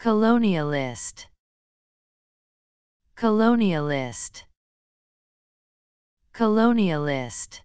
Colonialist Colonialist Colonialist